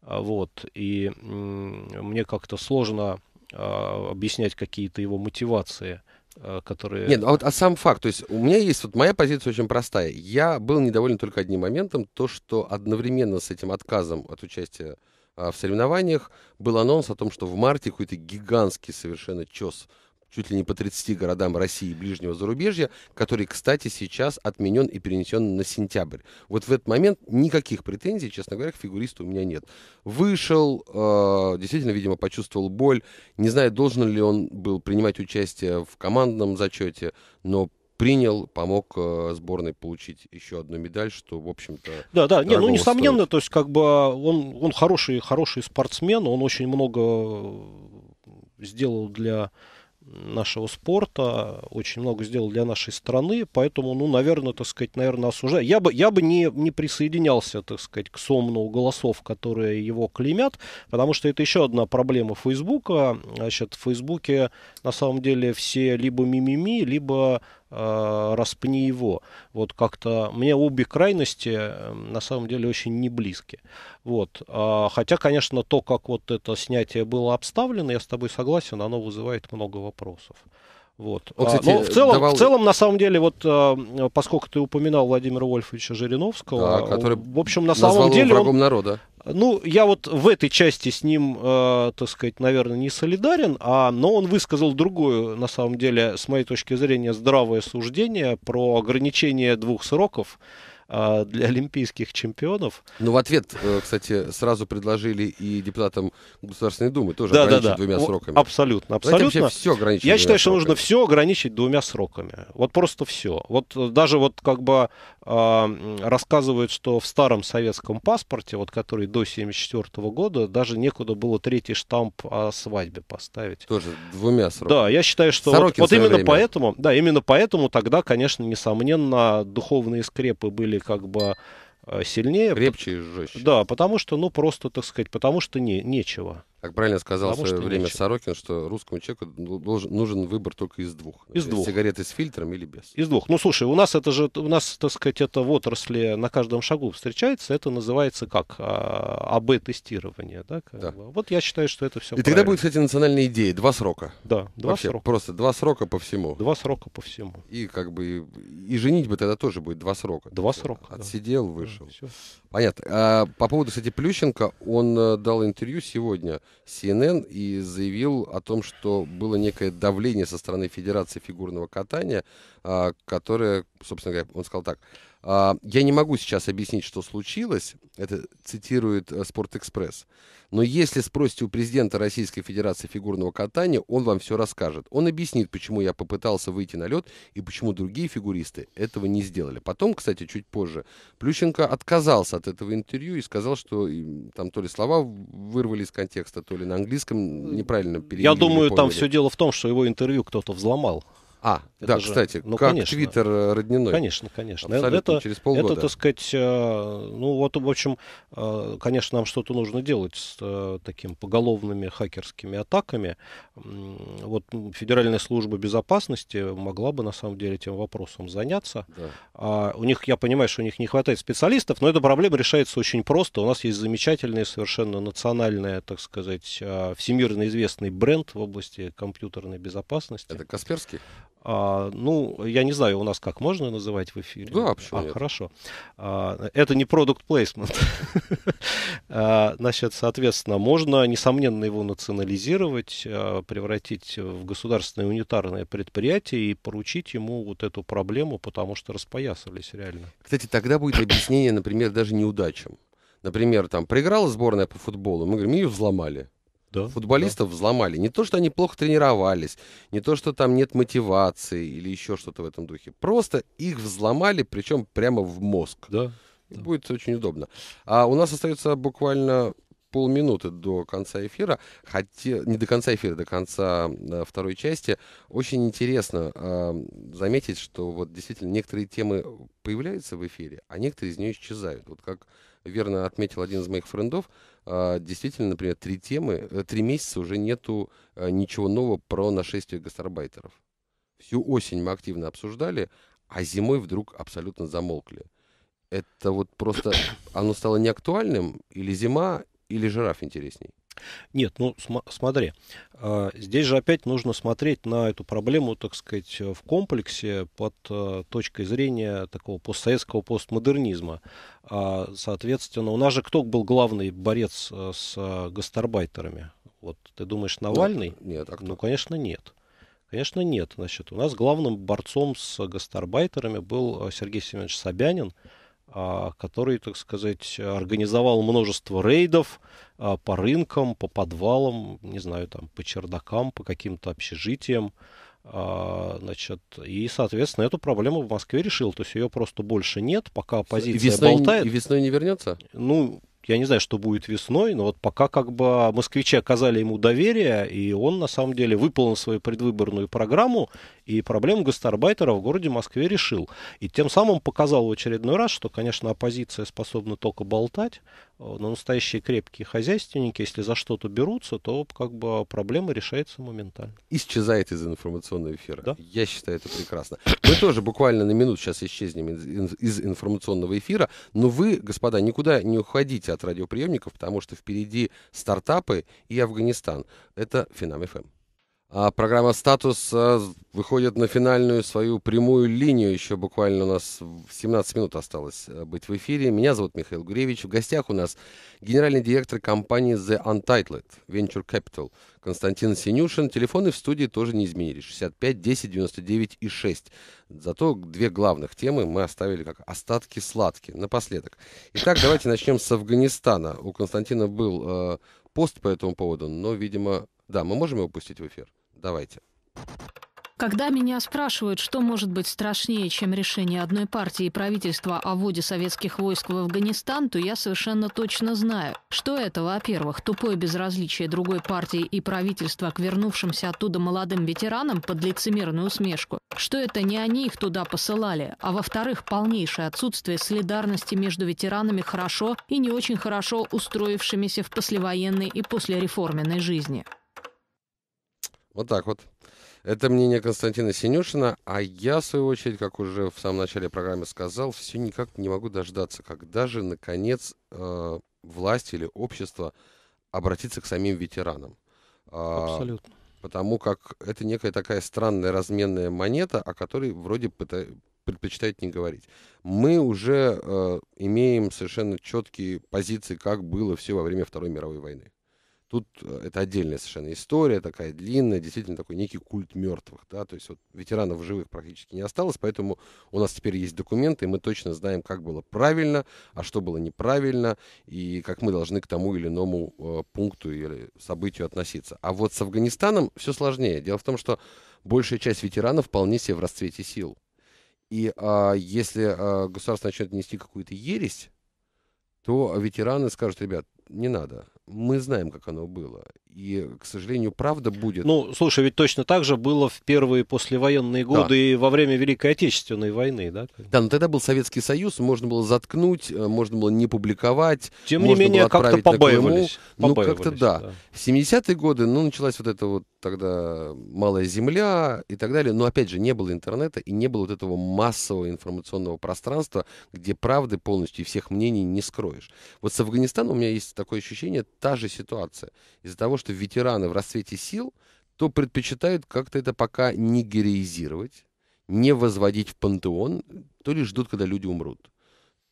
Вот. И мне как-то сложно а, объяснять какие-то его мотивации а, которые... Нет, ну, а вот а сам факт, то есть у меня есть, вот моя позиция очень простая. Я был недоволен только одним моментом, то, что одновременно с этим отказом от участия а, в соревнованиях был анонс о том, что в марте какой-то гигантский совершенно чес чуть ли не по 30 городам России и ближнего зарубежья, который, кстати, сейчас отменен и перенесен на сентябрь. Вот в этот момент никаких претензий, честно говоря, к фигуристу у меня нет. Вышел, э, действительно, видимо, почувствовал боль. Не знаю, должен ли он был принимать участие в командном зачете, но принял, помог э, сборной получить еще одну медаль, что, в общем-то... Да, да, не, ну, несомненно, стоит. то есть, как бы, он, он хороший, хороший спортсмен, он очень много э, сделал для нашего спорта, очень много сделал для нашей страны, поэтому, ну, наверное, так сказать, наверное, осуждаю. Я бы, я бы не, не присоединялся, так сказать, к сомну голосов, которые его клеймят, потому что это еще одна проблема Фейсбука. Значит, в Фейсбуке на самом деле все либо мимими, либо Э, распни его. Вот как-то мне обе крайности э, на самом деле очень не близки. Вот. А, хотя, конечно, то, как вот это снятие было обставлено, я с тобой согласен, оно вызывает много вопросов. Вот. Он, ну, а, кстати, Но ну, в целом, давал... в целом, на самом деле, вот э, поскольку ты упоминал Владимира Вольфовича Жириновского, да, который в общем на самом деле врагом он, народа. Ну, я вот в этой части с ним, э, так сказать, наверное, не солидарен, а, но он высказал другое, на самом деле, с моей точки зрения, здравое суждение про ограничение двух сроков э, для олимпийских чемпионов. Ну, в ответ, э, кстати, сразу предложили и депутатам Государственной Думы тоже да, ограничить да, да. двумя сроками. Абсолютно, абсолютно. Знаете, все Я считаю, сроками. что нужно все ограничить двумя сроками. Вот просто все. Вот даже вот как бы а, рассказывают, что в старом советском паспорте, вот который до 1974 года, даже некуда было третий штамп о свадьбе поставить. Тоже двумя сроками. Да, я считаю, что вот, вот именно время. поэтому, да, именно поэтому тогда, конечно, несомненно, духовные скрепы были как бы э, сильнее. Крепче и жестче. Да, потому что, ну, просто, так сказать, потому что не, нечего. Как правильно сказал Потому в свое время иначе. Сорокин, что русскому человеку должен, нужен выбор только из двух. Из двух. Сигареты с фильтром или без. Из двух. Ну, слушай, у нас это же, у нас, так сказать, это в отрасли на каждом шагу встречается. Это называется как а, АБ-тестирование. Да, как да. Бы. Вот я считаю, что это все И правильно. тогда будет, кстати, национальная идея. Два срока. Да, два Вообще, срока. просто два срока по всему. Два срока по всему. И как бы, и, и женить бы тогда тоже будет два срока. Два так, срока, Отсидел, да. вышел. Да, все. Понятно. А, по поводу, кстати, Плющенко, он э, дал интервью сегодня CNN и заявил о том, что было некое давление со стороны Федерации фигурного катания, а, которое, собственно говоря, он сказал так, а, я не могу сейчас объяснить, что случилось, это цитирует э, «Спортэкспресс», но если спросите у президента Российской Федерации фигурного катания, он вам все расскажет. Он объяснит, почему я попытался выйти на лед и почему другие фигуристы этого не сделали. Потом, кстати, чуть позже, Плющенко отказался от этого интервью и сказал, что там то ли слова вырвали из контекста, то ли на английском неправильно перевели. Я думаю, там все дело в том, что его интервью кто-то взломал. А, это да, же, кстати, ну, как конечно, Твиттер э, родниной. Конечно, конечно. Абсолютно это, через полгода. Это, так сказать, э, ну вот, в общем, э, конечно, нам что-то нужно делать с такими поголовными хакерскими атаками. Вот Федеральная служба безопасности могла бы, на самом деле, этим вопросом заняться. Да. А у них, я понимаю, что у них не хватает специалистов, но эта проблема решается очень просто. У нас есть замечательный, совершенно национальный, так сказать, всемирно известный бренд в области компьютерной безопасности. Это Касперский? А, ну, я не знаю, у нас как можно называть в эфире? Да, вообще. А, нет? хорошо. А, это не продукт плейсмент. А, значит, соответственно, можно, несомненно, его национализировать, а, превратить в государственное унитарное предприятие и поручить ему вот эту проблему, потому что распоясались реально. Кстати, тогда будет объяснение, например, даже неудачам. Например, там проиграла сборная по футболу, мы говорим, ее взломали. Да, Футболистов да. взломали. Не то, что они плохо тренировались, не то, что там нет мотивации или еще что-то в этом духе. Просто их взломали, причем прямо в мозг. Да. да. Будет очень удобно. А у нас остается буквально полминуты до конца эфира, хотя не до конца эфира, до конца э, второй части, очень интересно э, заметить, что вот действительно некоторые темы появляются в эфире, а некоторые из нее исчезают. Вот как верно отметил один из моих френдов, а, действительно, например, три темы, э, три месяца уже нету э, ничего нового про нашествие гастарбайтеров. Всю осень мы активно обсуждали, а зимой вдруг абсолютно замолкли. Это вот просто оно стало неактуальным, или зима, или жираф интересней? Нет, ну см смотри, а, здесь же опять нужно смотреть на эту проблему, так сказать, в комплексе под э, точкой зрения такого постсоветского постмодернизма. А, соответственно, у нас же кто был главный борец э, с э, гастарбайтерами? Вот ты думаешь, Навальный? Ну, нет, а кто? Ну, конечно, нет. Конечно, нет. Значит, у нас главным борцом с гастарбайтерами был Сергей Семенович Собянин, а, который, так сказать, организовал множество рейдов а, по рынкам, по подвалам, не знаю, там, по чердакам, по каким-то общежитиям. А, значит, и, соответственно, эту проблему в Москве решил. То есть ее просто больше нет, пока оппозиция весной, болтает. И весной не вернется? Ну, я не знаю, что будет весной, но вот пока как бы москвичи оказали ему доверие, и он на самом деле выполнил свою предвыборную программу, и проблему гастарбайтера в городе Москве решил. И тем самым показал в очередной раз, что, конечно, оппозиция способна только болтать, э, но настоящие крепкие хозяйственники, если за что-то берутся, то как бы проблема решается моментально. Исчезает из информационного эфира. Да? Я считаю это прекрасно. Мы тоже буквально на минуту сейчас исчезнем из, из информационного эфира, но вы, господа, никуда не уходите от радиоприемников, потому что впереди стартапы и Афганистан. Это Финам ФМ. А программа «Статус» а, выходит на финальную свою прямую линию. Еще буквально у нас 17 минут осталось э, быть в эфире. Меня зовут Михаил Гуревич. В гостях у нас генеральный директор компании The Untitled Venture Capital Константин Синюшин. Телефоны в студии тоже не изменились. 65, 10, 99 и 6. Зато две главных темы мы оставили как остатки сладкие напоследок. Итак, давайте начнем с Афганистана. У Константина был э, пост по этому поводу, но, видимо, да, мы можем его пустить в эфир? Давайте. Когда меня спрашивают, что может быть страшнее, чем решение одной партии и правительства о вводе советских войск в Афганистан, то я совершенно точно знаю, что это, во-первых, тупое безразличие другой партии и правительства к вернувшимся оттуда молодым ветеранам под лицемерную усмешку, что это не они их туда посылали, а во-вторых, полнейшее отсутствие солидарности между ветеранами хорошо и не очень хорошо устроившимися в послевоенной и послереформенной жизни. Вот так вот. Это мнение Константина Синюшина, а я, в свою очередь, как уже в самом начале программы сказал, все никак не могу дождаться, когда же, наконец, э, власть или общество обратится к самим ветеранам. А, Абсолютно. потому как это некая такая странная разменная монета, о которой вроде предпочитают не говорить. Мы уже э, имеем совершенно четкие позиции, как было все во время Второй мировой войны. Тут э, это отдельная совершенно история, такая длинная, действительно такой некий культ мертвых, да, то есть вот ветеранов живых практически не осталось, поэтому у нас теперь есть документы, и мы точно знаем, как было правильно, а что было неправильно, и как мы должны к тому или иному э, пункту или событию относиться. А вот с Афганистаном все сложнее. Дело в том, что большая часть ветеранов вполне себе в расцвете сил. И э, если э, государство начнет нести какую-то ересь, то ветераны скажут, ребят, не надо, мы знаем, как оно было и, к сожалению, правда будет. Ну, слушай, ведь точно так же было в первые послевоенные годы да. и во время Великой Отечественной войны, да? Да, но тогда был Советский Союз, можно было заткнуть, э, можно было не публиковать. Тем не менее, как-то побаивались. Ну, как-то да. да. В 70-е годы, ну, началась вот эта вот тогда малая земля и так далее. Но, опять же, не было интернета и не было вот этого массового информационного пространства, где правды полностью и всех мнений не скроешь. Вот с Афганистаном у меня есть такое ощущение, та же ситуация. Из-за того, что ветераны в расцвете сил, то предпочитают как-то это пока не героизировать, не возводить в пантеон, то ли ждут, когда люди умрут,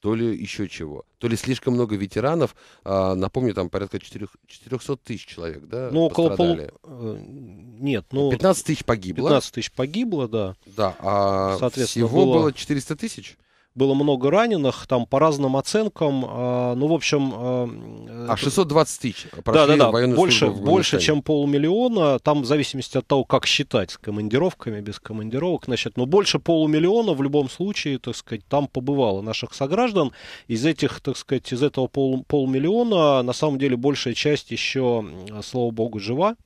то ли еще чего. То ли слишком много ветеранов, а, напомню, там порядка 4, 400 тысяч человек, да? Ну, около пол... Э, нет, ну... 15 тысяч погибло. 15 тысяч погибло, да. Да, а всего было, было 400 тысяч? было много раненых, там по разным оценкам, э, ну, в общем... Э, а 620 а тысяч Да-да-да, больше, больше, чем полмиллиона, там в зависимости от того, как считать, с командировками, без командировок, значит, но больше полумиллиона в любом случае, так сказать, там побывало наших сограждан. Из этих, так сказать, из этого пол, полмиллиона, на самом деле, большая часть еще, слава богу, жива.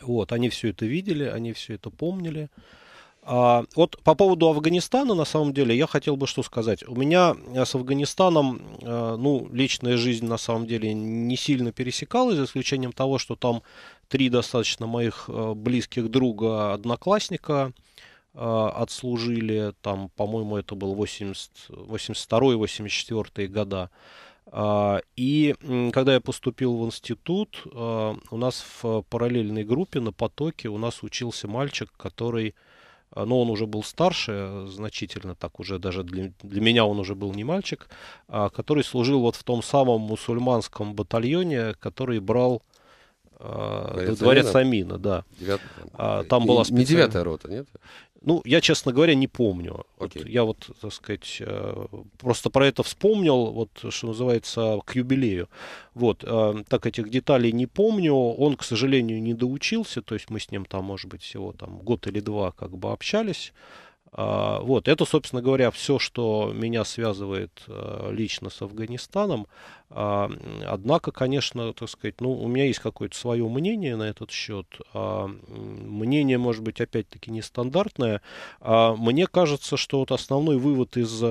Вот, они все это видели, они все это помнили. А, вот по поводу Афганистана, на самом деле, я хотел бы что сказать. У меня э, с Афганистаном, э, ну, личная жизнь, на самом деле, не сильно пересекалась, за исключением того, что там три достаточно моих э, близких друга, одноклассника отслужили, там, по-моему, это был 82-84 года. А, и когда я поступил в институт, у нас в параллельной группе на потоке у нас учился мальчик, который а, но он уже был старше, э, значительно так уже, даже для, для меня он уже был не мальчик, а, который служил вот в том самом мусульманском батальоне, который брал а, Дворец, дворец Амина, да. Девят... Там была специальная... Не девятая рота, нет? Ну, я, честно говоря, не помню. Okay. Вот я вот, так сказать, э, просто про это вспомнил, вот, что называется, к юбилею. Вот, э, так этих деталей не помню. Он, к сожалению, не доучился, то есть мы с ним там, может быть, всего там год или два как бы общались. А, вот, это, собственно говоря, все, что меня связывает а, лично с Афганистаном. А, однако, конечно, так сказать, ну, у меня есть какое-то свое мнение на этот счет. Мнение, может быть, опять-таки нестандартное. Мне кажется, что вот основной вывод из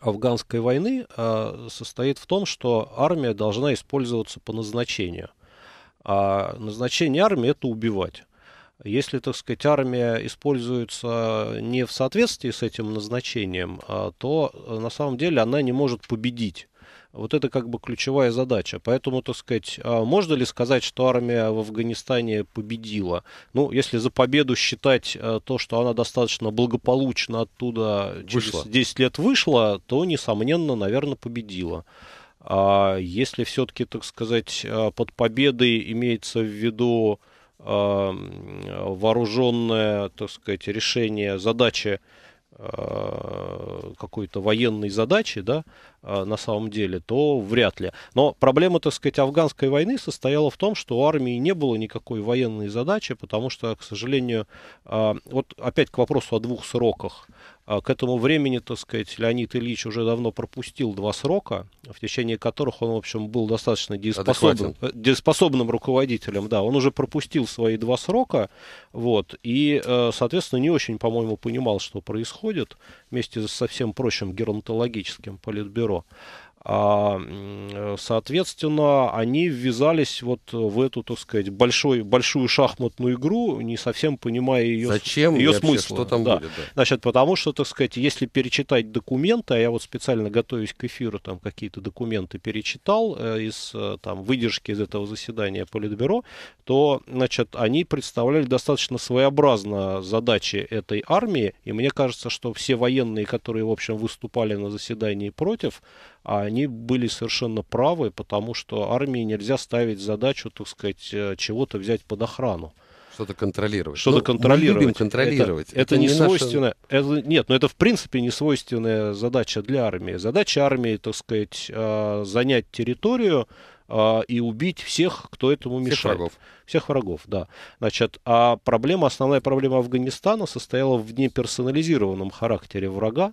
афганской войны состоит в том, что армия должна использоваться по назначению. А назначение армии – это убивать. Если, так сказать, армия используется не в соответствии с этим назначением, а, то э, на самом деле она не может победить. Вот это как бы ключевая задача. Поэтому, так сказать, а, можно ли сказать, что армия в Афганистане победила? Ну, если за победу считать э, то, что она достаточно благополучно оттуда вышла. через 10 лет вышла, то, несомненно, наверное, победила. А если все-таки, так сказать, э, под победой имеется в виду а, вооруженное, так сказать, решение задачи а, какой-то военной задачи, да, а, на самом деле, то вряд ли. Но проблема, так сказать, афганской войны состояла в том, что у армии не было никакой военной задачи, потому что, к сожалению, вот опять к вопросу о двух сроках. А, к этому времени, так сказать, Леонид Ильич уже давно пропустил два срока, в течение которых он, в общем, был достаточно дееспособным, э, дееспособным руководителем. Да, он уже пропустил свои два срока, вот, и, э, соответственно, не очень, по-моему, понимал, что происходит вместе со всем прочим геронтологическим политбюро. А, соответственно, они ввязались вот в эту, так сказать, большой, большую шахматную игру, не совсем понимая ее, Зачем ее смысл. Что там да. будет, да. Значит, потому что, так сказать, если перечитать документы, а я вот специально готовясь к эфиру, там какие-то документы перечитал э, из э, там выдержки из этого заседания Политбюро, то, значит, они представляли достаточно своеобразно задачи этой армии, и мне кажется, что все военные, которые, в общем, выступали на заседании против, а они были совершенно правы, потому что армии нельзя ставить задачу, так сказать, э, чего-то взять под охрану. Что-то контролировать. Что-то ну, контролировать. любим контролировать. Это, это, это не, не свойственно. Наша... Это, нет, но это в принципе не свойственная задача для армии. Задача армии, так сказать, э, занять территорию э, и убить всех, кто этому мешает. всех Врагов. Всех врагов, да. Значит, а проблема, основная проблема Афганистана состояла в неперсонализированном характере врага.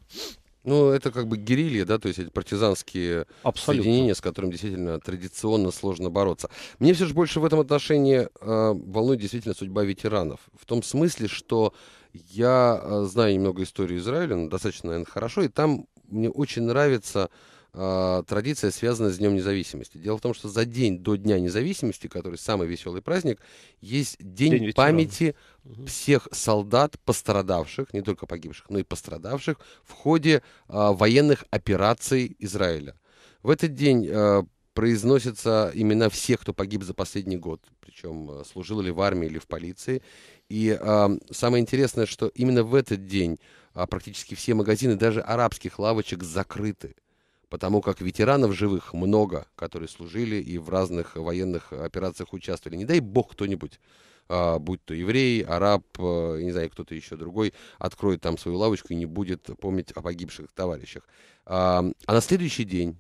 Ну, это как бы герилья, да, то есть эти партизанские Абсолютно. соединения, с которыми действительно традиционно сложно бороться. Мне все же больше в этом отношении э, волнует действительно судьба ветеранов. В том смысле, что я э, знаю немного историю Израиля, ну, достаточно, наверное, хорошо, и там мне очень нравится а, традиция связана с Днем независимости. Дело в том, что за день до Дня независимости, который самый веселый праздник, есть День, день памяти угу. всех солдат, пострадавших, не только погибших, но и пострадавших в ходе а, военных операций Израиля. В этот день а, произносятся имена всех, кто погиб за последний год, причем а, служил ли в армии или в полиции. И а, самое интересное, что именно в этот день а, практически все магазины, даже арабских лавочек, закрыты потому как ветеранов живых много, которые служили и в разных военных операциях участвовали. Не дай бог кто-нибудь а, будь то еврей, араб, а, не знаю, кто-то еще другой, откроет там свою лавочку и не будет помнить о погибших товарищах. А, а на следующий день,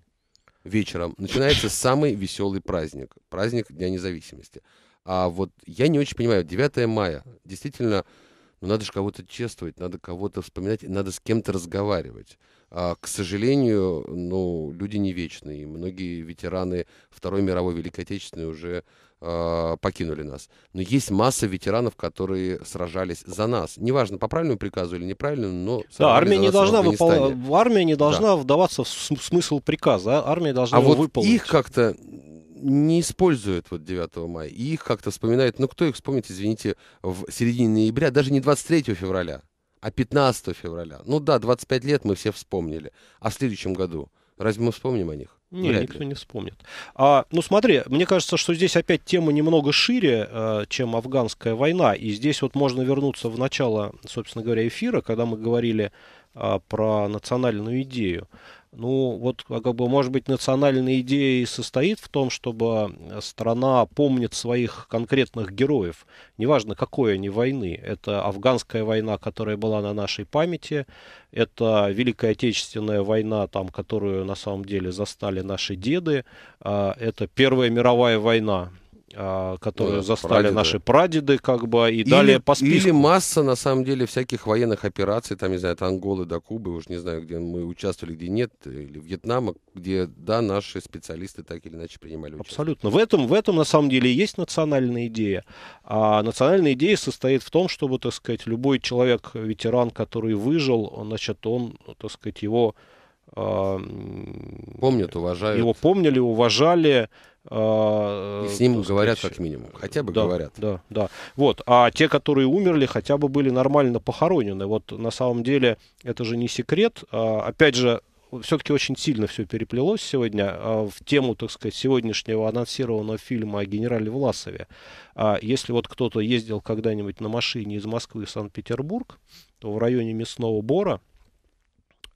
вечером, начинается самый веселый праздник, праздник Дня независимости. А вот я не очень понимаю, 9 мая, действительно, но ну, надо же кого-то чествовать, надо кого-то вспоминать, надо с кем-то разговаривать. А, к сожалению, ну, люди не вечные. И многие ветераны Второй мировой Великой Отечественной уже а, покинули нас. Но есть масса ветеранов, которые сражались за нас. Неважно, по правильному приказу или неправильному, но... Да, армия не, должна выпол... армия не должна да. вдаваться в смысл приказа. А армия должна а его вот выполнить. их как-то не используют вот 9 мая. И их как-то вспоминают, ну кто их вспомнит, извините, в середине ноября, даже не 23 февраля, а 15 февраля. Ну да, 25 лет мы все вспомнили. А в следующем году разве мы вспомним о них? Не, Вряд никто ли. не вспомнит. А, ну смотри, мне кажется, что здесь опять тема немного шире, э, чем афганская война. И здесь вот можно вернуться в начало, собственно говоря, эфира, когда мы говорили э, про национальную идею. Ну, вот, а как бы, может быть, национальная идея и состоит в том, чтобы э, страна помнит своих конкретных героев. Неважно, какой они войны. Это афганская война, которая была на нашей памяти. Это Великая Отечественная война, там, которую на самом деле застали наши деды. А, это Первая мировая война, а, которую ну, застали прадеды. наши прадеды, как бы, и или, далее по списку. Или масса, на самом деле, всяких военных операций, там, не знаю, от Анголы до Кубы, уж не знаю, где мы участвовали, где нет, или Вьетнама, где, да, наши специалисты так или иначе принимали участие. Абсолютно. В этом, в этом, на самом деле, есть национальная идея. А национальная идея состоит в том, чтобы, так сказать, любой человек, ветеран, который выжил, он, значит, он, так сказать, его а, Помнят, уважают. Его помнили, уважали. А, И с ним сказать, говорят как минимум, хотя бы да, говорят. Да, да. Вот. А те, которые умерли, хотя бы были нормально похоронены. Вот на самом деле это же не секрет. А, опять же, все-таки очень сильно все переплелось сегодня в тему, так сказать, сегодняшнего анонсированного фильма о генерале Власове. Если вот кто-то ездил когда-нибудь на машине из Москвы в Санкт-Петербург, то в районе Мясного Бора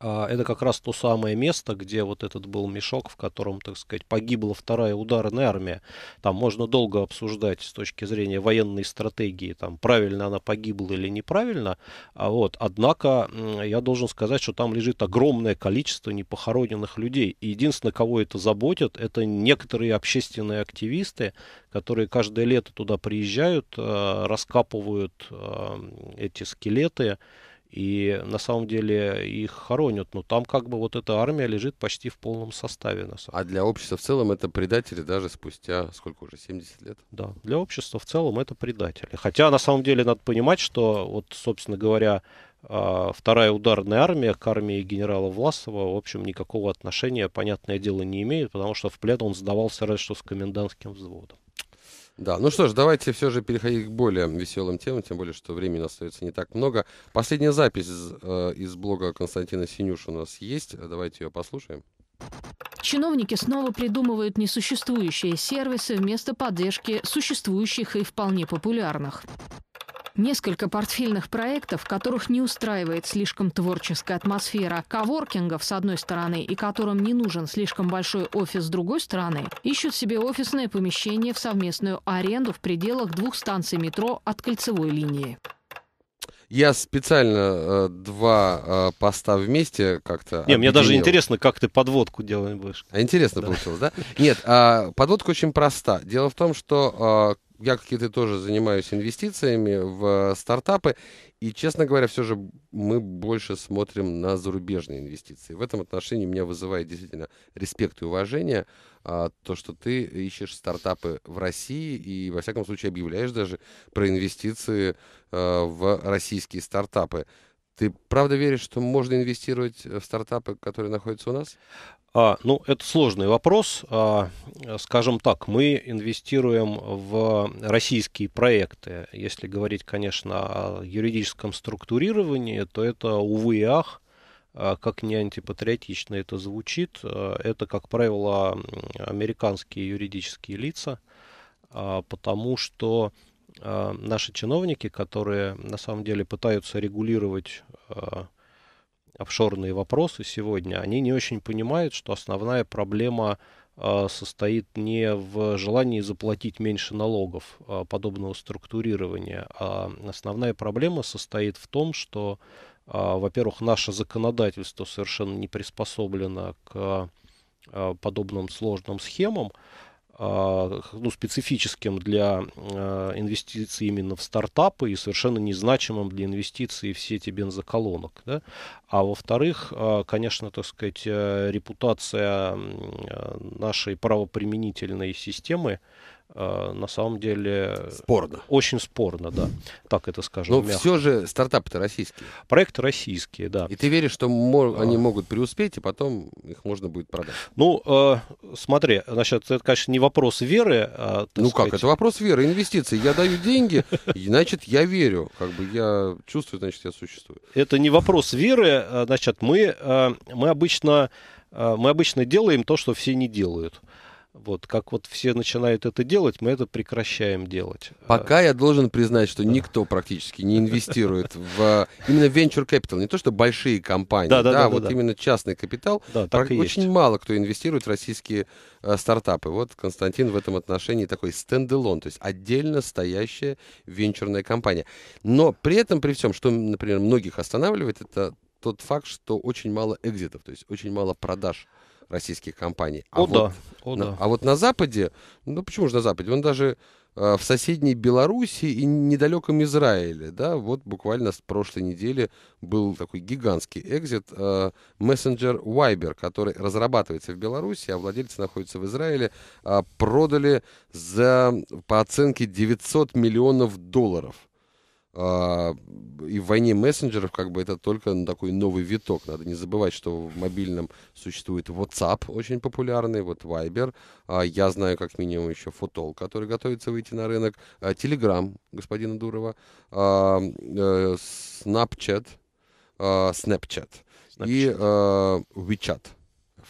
а, это как раз то самое место, где вот этот был мешок, в котором, так сказать, погибла вторая ударная армия. Там можно долго обсуждать с точки зрения военной стратегии, там, правильно она погибла или неправильно. А Вот. Однако я должен сказать, что там лежит огромное количество непохороненных людей. И единственное, кого это заботит, это некоторые общественные активисты, которые каждое лето туда приезжают, а, раскапывают а, эти скелеты, и на самом деле их хоронят. Но там как бы вот эта армия лежит почти в полном составе. На самом деле. А для общества в целом это предатели даже спустя сколько уже, 70 лет? Да, для общества в целом это предатели. Хотя на самом деле надо понимать, что вот, собственно говоря, а, вторая ударная армия к армии генерала Власова, в общем, никакого отношения, понятное дело, не имеет, потому что в плен он сдавался разве что с комендантским взводом. Да, ну что ж, давайте все же переходить к более веселым темам, тем более, что времени остается не так много. Последняя запись э, из блога Константина Синюш у нас есть, давайте ее послушаем. Чиновники снова придумывают несуществующие сервисы вместо поддержки существующих и вполне популярных. Несколько портфельных проектов, которых не устраивает слишком творческая атмосфера коворкингов с одной стороны и которым не нужен слишком большой офис с другой стороны, ищут себе офисное помещение в совместную аренду в пределах двух станций метро от кольцевой линии. Я специально э, два э, поста вместе как-то. Не, объединил. мне даже интересно, как ты подводку делаешь будешь. А интересно да. получилось, да? Нет, э, подводка очень проста. Дело в том, что э, я, как и ты, тоже занимаюсь инвестициями в э, стартапы. И, честно говоря, все же мы больше смотрим на зарубежные инвестиции. В этом отношении меня вызывает действительно респект и уважение а, то, что ты ищешь стартапы в России и, во всяком случае, объявляешь даже про инвестиции а, в российские стартапы. Ты правда веришь, что можно инвестировать э, в стартапы, которые находятся у нас? А, ну, это сложный вопрос. А, скажем так, мы инвестируем в российские проекты. Если говорить, конечно, о юридическом структурировании, то это, увы и ах, а, как не антипатриотично это звучит, а, это, как правило, американские юридические лица, а, потому что наши чиновники, которые на самом деле пытаются регулировать офшорные вопросы сегодня, они не очень понимают, что основная проблема э, состоит не в желании заплатить меньше налогов э, подобного структурирования, а основная проблема состоит в том, что, э, во-первых, наше законодательство совершенно не приспособлено к подобным сложным схемам, а, ну, специфическим для а, инвестиций именно в стартапы и совершенно незначимым для инвестиций в сети бензоколонок. Да? А во-вторых, а, конечно, так сказать, э, репутация нашей правоприменительной системы Э, на самом деле... Спорно. Очень спорно, да. Так это скажем. Но мягко. все же стартапы-то российские. Проекты российские, да. И ты веришь, что мо- а. они могут преуспеть, и потом их можно будет продать? Ну, э, смотри, значит, это, конечно, не вопрос веры. А, ну сказать... как, это вопрос веры, инвестиций. Я даю деньги, значит, я верю. Как бы я чувствую, значит, я существую. Это не вопрос веры. А, значит, мы, э, мы, обычно, э, мы обычно делаем то, что все не делают. Вот, как вот все начинают это делать, мы это прекращаем делать. А, Пока я должен признать, что никто практически не инвестирует в а, именно venture capital, не то что большие компании, да, да, да, да вот да. именно частный капитал. Да, так и очень есть. мало кто инвестирует в российские э, стартапы. Вот Константин в этом отношении такой стендалон, то есть отдельно стоящая венчурная компания. Но при этом, при всем, что, например, многих останавливает, это тот факт, что очень мало экзитов, то есть очень мало продаж российских компаний. А, О, вот, да. О, на, да. а вот на Западе, ну почему же на Западе? Он даже э, в соседней Беларуси и недалеком Израиле, да, вот буквально с прошлой недели был такой гигантский экзит э, мессенджер Viber, который разрабатывается в Беларуси, а владельцы находятся в Израиле, э, продали за, по оценке 900 миллионов долларов. А, и в войне мессенджеров как бы это только такой новый виток. Надо не забывать, что в мобильном существует WhatsApp, очень популярный, вот Viber. А, я знаю как минимум еще Фотол, который готовится выйти на рынок. А, Telegram господина Дурова. Э, Snapchat. Snapchat. Snapchat. И WeChat.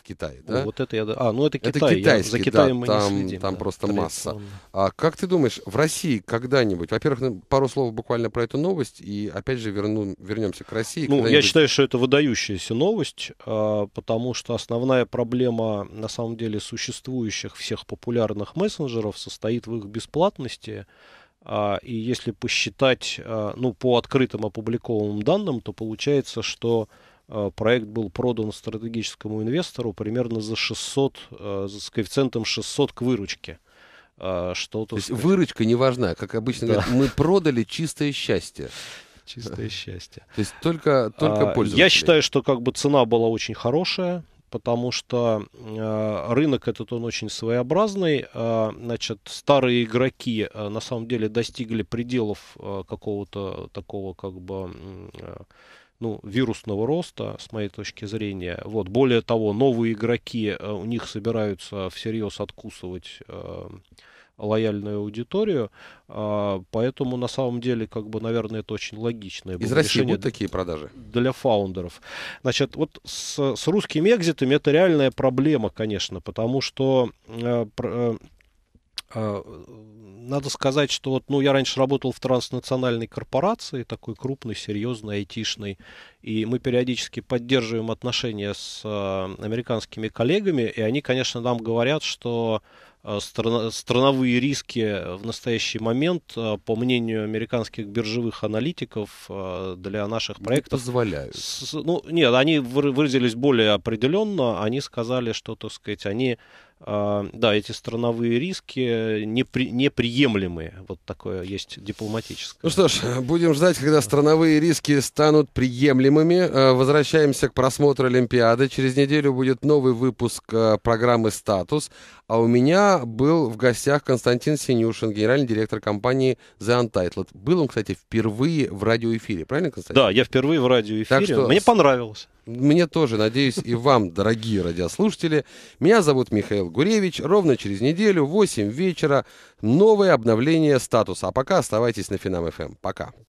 Китай, да? вот это я... А, ну это Китай. Это китайский, я, за Китаем да, мы там, не следим. Там да, просто масса. А как ты думаешь, в России когда-нибудь... Во-первых, ну, пару слов буквально про эту новость, и опять же верну, вернемся к России. Ну, я считаю, что это выдающаяся новость, а, потому что основная проблема, на самом деле, существующих всех популярных мессенджеров состоит в их бесплатности, а, и если посчитать, а, ну, по открытым опубликованным данным, то получается, что Э, проект был продан стратегическому инвестору примерно за 600, э, с коэффициентом 600 к выручке. Э, что-то... То есть выручка не важна, как обычно да. говорят, мы продали чистое счастье чистое счастье. То есть только, только а, пользователи. Я считаю, что как бы цена была очень хорошая, потому что рынок этот он очень своеобразный. значит, старые игроки на самом деле достигли пределов какого-то такого как бы ну, вирусного роста, с моей точки зрения. Вот. Более того, новые игроки, э, у них собираются всерьез откусывать э, лояльную аудиторию, а, поэтому на самом деле, как бы, наверное, это очень логичное Из России будут такие продажи? Для фаундеров. Значит, вот с, с русскими экзитами это реальная проблема, конечно, потому что э, а, надо сказать, что вот, ну, я раньше работал в транснациональной корпорации, такой крупной, серьезной, айтишной, и мы периодически поддерживаем отношения с а, американскими коллегами, и они, конечно, нам говорят, что а, стран, страновые риски в настоящий момент, по мнению американских биржевых аналитиков, для наших проектов... Не позволяют. С, ну, нет, они выразились более определенно, они сказали, что, так сказать, они а, да, эти страновые риски непри, неприемлемые. Вот такое есть дипломатическое. Ну что ж, будем ждать, когда страновые риски станут приемлемыми. Э, возвращаемся к просмотру Олимпиады. Через неделю будет новый выпуск э, программы «Статус». А у меня был в гостях Константин Синюшин, генеральный директор компании The Untitled. Был он, кстати, впервые в радиоэфире, правильно, Константин? Да, я впервые в радиоэфире. Так что... Мне понравилось мне тоже, надеюсь, и вам, дорогие радиослушатели. Меня зовут Михаил Гуревич. Ровно через неделю, 8 вечера, новое обновление статуса. А пока оставайтесь на Финам-ФМ. Эм. Пока.